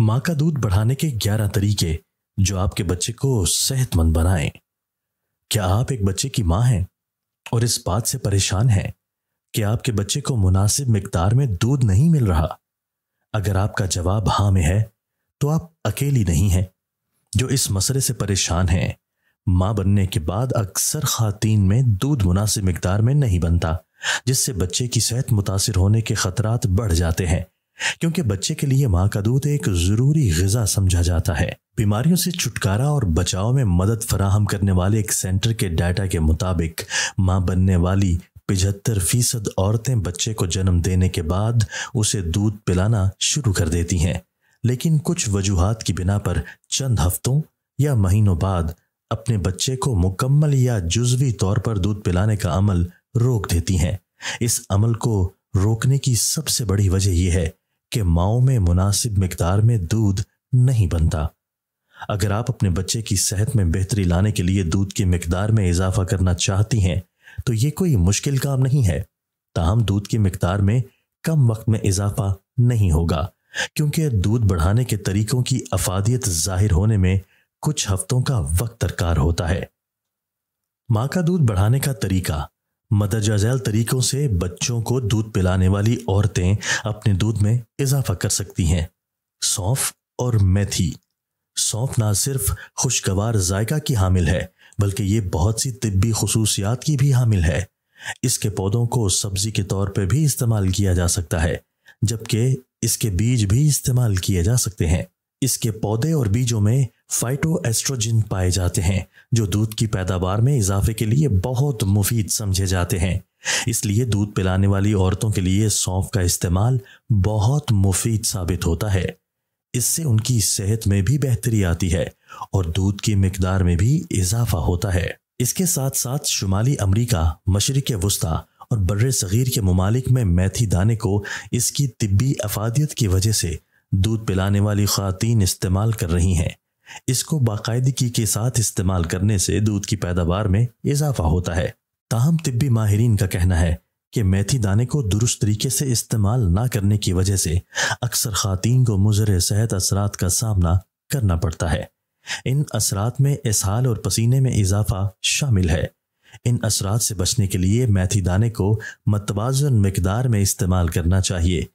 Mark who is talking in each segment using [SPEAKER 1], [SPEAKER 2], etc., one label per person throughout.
[SPEAKER 1] माँ का दूध बढ़ाने के 11 तरीके जो आपके बच्चे को सेहतमंद बनाए क्या आप एक बच्चे की माँ हैं और इस बात से परेशान हैं कि आपके बच्चे को मुनासिब मकदार में दूध नहीं मिल रहा अगर आपका जवाब हाँ में है तो आप अकेली नहीं हैं जो इस मसले से परेशान हैं माँ बनने के बाद अक्सर खातन में दूध मुनासिब मकदार में नहीं बनता जिससे बच्चे की सेहत मुतासर होने के खतरात बढ़ जाते हैं क्योंकि बच्चे के लिए माँ का दूध एक जरूरी गजा समझा जाता है बीमारियों से छुटकारा और बचाव में मदद फराहम करने वाले एक सेंटर के डाटा के मुताबिक माँ बनने वाली पिछहत्तर फीसद औरतें बच्चे को जन्म देने के बाद उसे दूध पिलाना शुरू कर देती हैं लेकिन कुछ वजूहत की बिना पर चंद हफ्तों या महीनों बाद अपने बच्चे को मुकम्मल या जुजवी तौर पर दूध पिलाने का अमल रोक देती हैं इस अमल को रोकने की सबसे बड़ी वजह यह है कि माओ में मुनासिब मकदार में दूध नहीं बनता अगर आप अपने बच्चे की सेहत में बेहतरी लाने के लिए दूध की मकदार में इजाफा करना चाहती हैं तो ये कोई मुश्किल काम नहीं है ताहम दूध की मकदार में कम वक्त में इजाफा नहीं होगा क्योंकि दूध बढ़ाने के तरीकों की अफादियत जाहिर होने में कुछ हफ्तों का वक्त दरकार होता है माँ का दूध बढ़ाने का तरीका मदरजा जैल तरीकों से बच्चों को दूध पिलाने वाली औरतें अपने दूध में इजाफा कर सकती हैं सौंफ और मेथी सौंफ ना सिर्फ खुशगवार जायका की हामिल है बल्कि ये बहुत सी तिब्बी खसूसियात की भी हामिल है इसके पौधों को सब्जी के तौर पर भी इस्तेमाल किया जा सकता है जबकि इसके बीज भी इस्तेमाल किए जा सकते हैं इसके पौधे और बीजों में फाइटोएस्ट्रोजिन पाए जाते हैं जो दूध की पैदावार में इजाफे के लिए बहुत मुफीद समझे जाते हैं इसलिए दूध पिलाने वाली औरतों के लिए सौंफ का इस्तेमाल बहुत मुफीद साबित होता है इससे उनकी सेहत में भी बेहतरी आती है और दूध की मकदार में भी इजाफा होता है इसके साथ साथ शुमाली अमरीका मशरक वस्ती और बर सग़ीर के ममालिक में मैथी दाने को इसकी तिब्बी अफादियत की वजह से दूध पिलाने वाली खातन इस्तेमाल कर रही हैं इसको बाकायदगी के साथ इस्तेमाल करने से दूध की पैदावार में इजाफा होता है ताहम तिब्बी माहरीन का कहना है कि मेथी दाने को दुरुस्त तरीके से इस्तेमाल ना करने की वजह से अक्सर खातन को मुजर सेहत असरात का सामना करना पड़ता है इन असरात में इसहाल और पसीने में इजाफा शामिल है इन असरात से बचने के लिए मेथी दाने को मतवाजन मकदार में इस्तेमाल करना चाहिए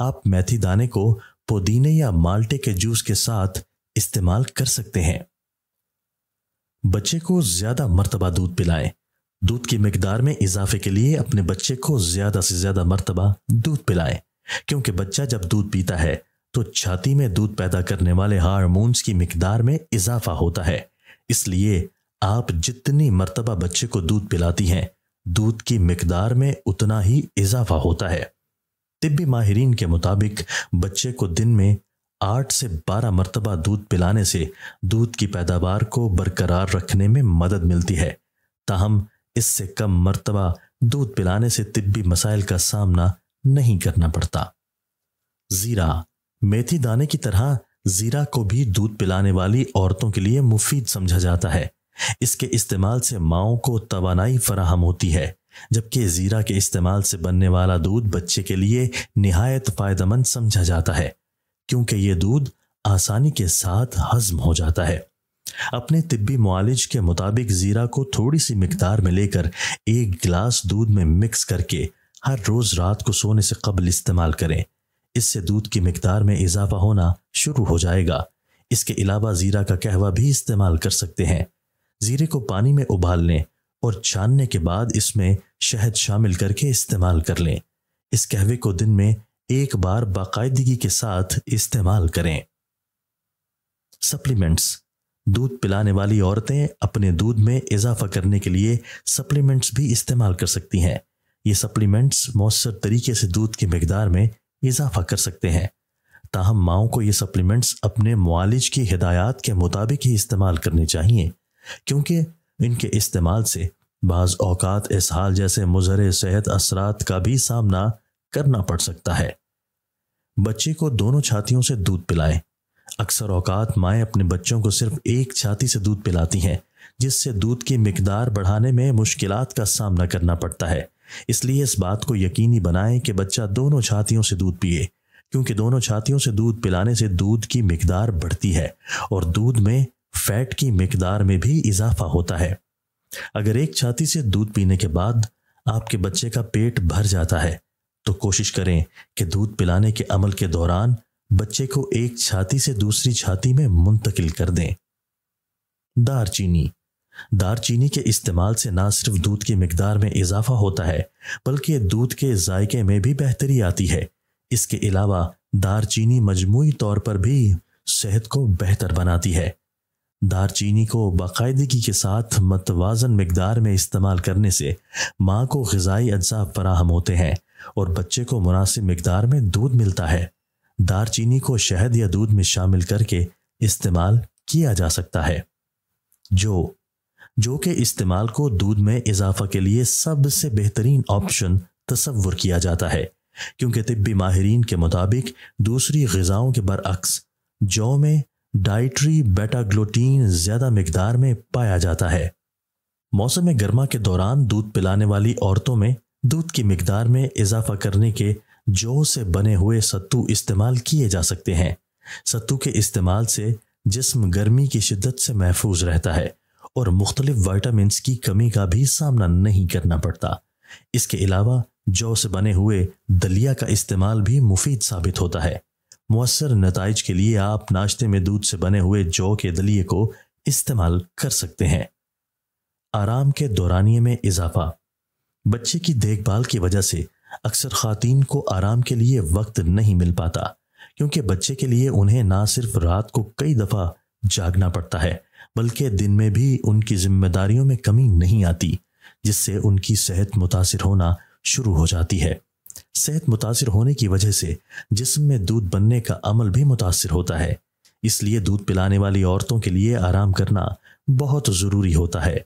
[SPEAKER 1] आप मेथी दाने को पुदीने या माल्टे के जूस के साथ इस्तेमाल कर सकते हैं बच्चे को ज्यादा मरतबा दूध पिलाएं दूध की मकदार में इजाफे के लिए अपने बच्चे को ज्यादा से ज्यादा मरतबा दूध पिलाएं क्योंकि बच्चा जब दूध पीता है तो छाती में दूध पैदा करने वाले हारमोन्स की मकदार में इजाफा होता है इसलिए आप जितनी मरतबा बच्चे को दूध पिलाती हैं दूध की मकदार में उतना ही इजाफा होता है तिब्बी माहरीन के मुताबिक बच्चे को दिन में आठ से बारह मरतबा दूध पिलाने से दूध की पैदावार को बरकरार रखने में मदद मिलती है ताहम इससे कम मरतबा दूध पिलाने से तिब्बी मसाइल का सामना नहीं करना पड़ता ज़ीरा मेथी दाने की तरह ज़ीरा को भी दूध पिलाने वाली औरतों के लिए मुफीद समझा जाता है इसके इस्तेमाल से माओ को तोानाई फराहम होती है जबकि ज़ीरा के इस्तेमाल से बनने वाला दूध बच्चे के लिए नहायत फ़ायदेमंद समझा जाता है क्योंकि ये दूध आसानी के साथ हजम हो जाता है अपने तिब्बी मालिज के मुताबिक ज़ीरा को थोड़ी सी मकदार में लेकर एक गिलास दूध में मिक्स करके हर रोज़ रात को सोने से कबल इस्तेमाल करें इससे दूध की मकदार में इजाफा होना शुरू हो जाएगा इसके अलावा ज़ीरा का कहवा भी इस्तेमाल कर सकते हैं ज़ीरे को पानी में उबाल लें और छानने के बाद इसमें शहद शामिल करके इस्तेमाल कर लें इस कहवे को दिन में एक बार बाकायदगी के साथ इस्तेमाल करें सप्लीमेंट्स दूध पिलाने वाली औरतें अपने दूध में इजाफा करने के लिए सप्लीमेंट्स भी इस्तेमाल कर सकती हैं ये सप्लीमेंट्स मौसर तरीके से दूध की मकदार में इजाफा कर सकते हैं ताहम माओ को ये सप्लीमेंट्स अपने मालिज की हिदायत के मुताबिक ही इस्तेमाल करने चाहिए क्योंकि इनके इस्तेमाल से बाज़ अवकात हाल जैसे मुजर सेहत असरात का भी सामना करना पड़ सकता है बच्चे को दोनों छातियों से दूध पिलाएं। अक्सर औकात माएं अपने बच्चों को सिर्फ एक छाती से दूध पिलाती हैं जिससे दूध की मकदार बढ़ाने में मुश्किल का सामना करना पड़ता है इसलिए इस बात को यकीनी बनाएं कि बच्चा दोनों छातियों से दूध पिए क्योंकि दोनों छातियों से दूध पिलाने से दूध की मकदार बढ़ती है और दूध में फैट की मकदार में भी इजाफा होता है अगर एक छाती से दूध पीने के बाद आपके बच्चे का पेट भर जाता है तो कोशिश करें कि दूध पिलाने के अमल के दौरान बच्चे को एक छाती से दूसरी छाती में मुंतकिल कर दें दारचीनी दारचीनी के इस्तेमाल से ना सिर्फ दूध की मकदार में इजाफा होता है बल्कि दूध के जायके में भी बेहतरी आती है इसके अलावा दारचीनी मजमू तौर पर भी सेहत को बेहतर बनाती है दारचीनी को बाकायदगी के साथ मतवाजन मकदार में इस्तेमाल करने से माँ को गजाई अज्जा फराहम होते हैं और बच्चे को मुनासिब मकदार में दूध मिलता है दारचीनी को शहद या दूध में शामिल करके इस्तेमाल किया जा सकता है जो जो के इस्तेमाल को दूध में इजाफा के लिए सबसे बेहतरीन ऑप्शन तस्वुर किया जाता है क्योंकि तिब्बी माहरीन के मुताबिक दूसरी गज़ाओं के बरअक्स जौ में डाइट्री बेटा ग्लोटीन ज़्यादा मकदार में पाया जाता है मौसम गर्मा के दौरान दूध पिलाने वाली औरतों में दूध की मकदार में इजाफा करने के जौ से बने हुए सत्तू इस्तेमाल किए जा सकते हैं सत्तू के इस्तेमाल से जिसम गर्मी की शिद्दत से महफूज रहता है और मुख्तलिफ वाइटामिन की कमी का भी सामना नहीं करना पड़ता इसके अलावा जौ से बने हुए दलिया का इस्तेमाल भी मुफीद साबित होता है मौसर नतज के लिए आप नाश्ते में दूध से बने हुए जौ के दलिए को इस्तेमाल कर सकते हैं आराम के दौरानिए में इजाफा बच्चे की देखभाल की वजह से अक्सर खातन को आराम के लिए वक्त नहीं मिल पाता क्योंकि बच्चे के लिए उन्हें ना सिर्फ रात को कई दफ़ा जागना पड़ता है बल्कि दिन में भी उनकी जिम्मेदारियों में कमी नहीं आती जिससे उनकी सेहत मुतासर होना शुरू हो जाती है सेहत मुतासर होने की वजह से जिसम में दूध बनने का अमल भी मुतासर होता है इसलिए दूध पिलाने वाली औरतों के लिए आराम करना बहुत ज़रूरी होता है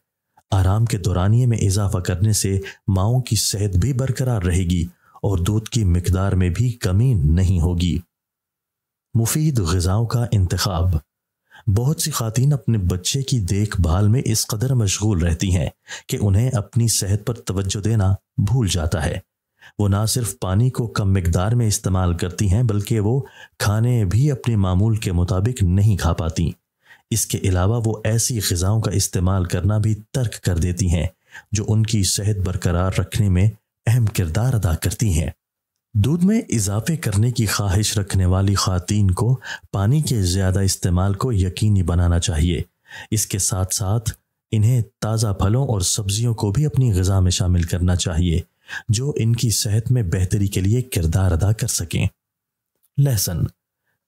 [SPEAKER 1] आराम के दौरानिए में इजाफा करने से माओ की सेहत भी बरकरार रहेगी और दूध की मकदार में भी कमी नहीं होगी मुफीद गज़ाओं का इंतखब बहुत सी खातन अपने बच्चे की देखभाल में इस कदर मशगूल रहती हैं कि उन्हें अपनी सेहत पर तवज्जो देना भूल जाता है वो ना सिर्फ पानी को कम मकदार में इस्तेमाल करती हैं बल्कि वो खाने भी अपने मामूल के मुताबिक नहीं खा पाती इसके अलावा वो ऐसी गज़ाओं का इस्तेमाल करना भी तर्क कर देती हैं जो उनकी सेहत बरकरार रखने में अहम किरदार अदा करती हैं दूध में इजाफे करने की ख्वाहिश रखने वाली खातन को पानी के ज़्यादा इस्तेमाल को यकीनी बनाना चाहिए इसके साथ साथ इन्हें ताज़ा फलों और सब्जियों को भी अपनी गज़ा में शामिल करना चाहिए जो इनकी सेहत में बेहतरी के लिए किरदार अदा कर सकें लहसन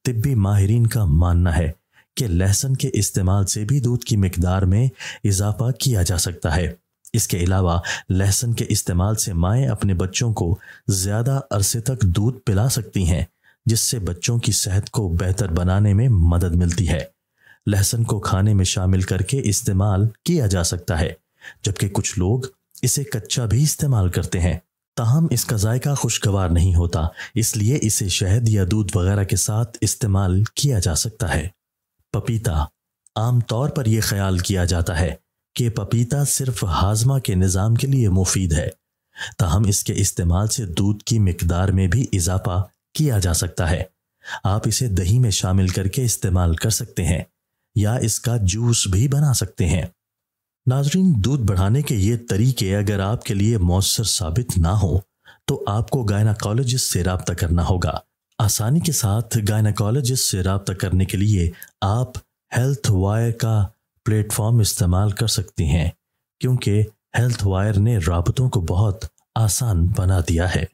[SPEAKER 1] तिब्बी माहरीन का मानना है कि लहसुन के इस्तेमाल से भी दूध की मकदार में इजाफा किया जा सकता है इसके अलावा लहसुन के इस्तेमाल से माएँ अपने बच्चों को ज़्यादा अरसे तक दूध पिला सकती हैं जिससे बच्चों की सेहत को बेहतर बनाने में मदद मिलती है लहसुन को खाने में शामिल करके इस्तेमाल किया जा सकता है जबकि कुछ लोग इसे कच्चा भी इस्तेमाल करते हैं ताहम इसका जायका खुशगवार नहीं होता इसलिए इसे शहद या दूध वगैरह के साथ इस्तेमाल किया जा सकता है पपीता आमतौर पर यह ख्याल किया जाता है कि पपीता सिर्फ हाजमा के निज़ाम के लिए मुफीद है ताहम इसके इस्तेमाल से दूध की मकदार में भी इजाफा किया जा सकता है आप इसे दही में शामिल करके इस्तेमाल कर सकते हैं या इसका जूस भी बना सकते हैं नाजरीन दूध बढ़ाने के ये तरीके अगर आपके लिए मौसर साबित ना हो तो आपको गायनाकोलॉजिस्ट से रबता करना होगा आसानी के साथ गायनाकोलॉजिस्ट से रबता करने के लिए आप हेल्थ वायर का प्लेटफॉर्म इस्तेमाल कर सकती हैं क्योंकि हेल्थ वायर ने रबतों को बहुत आसान बना दिया है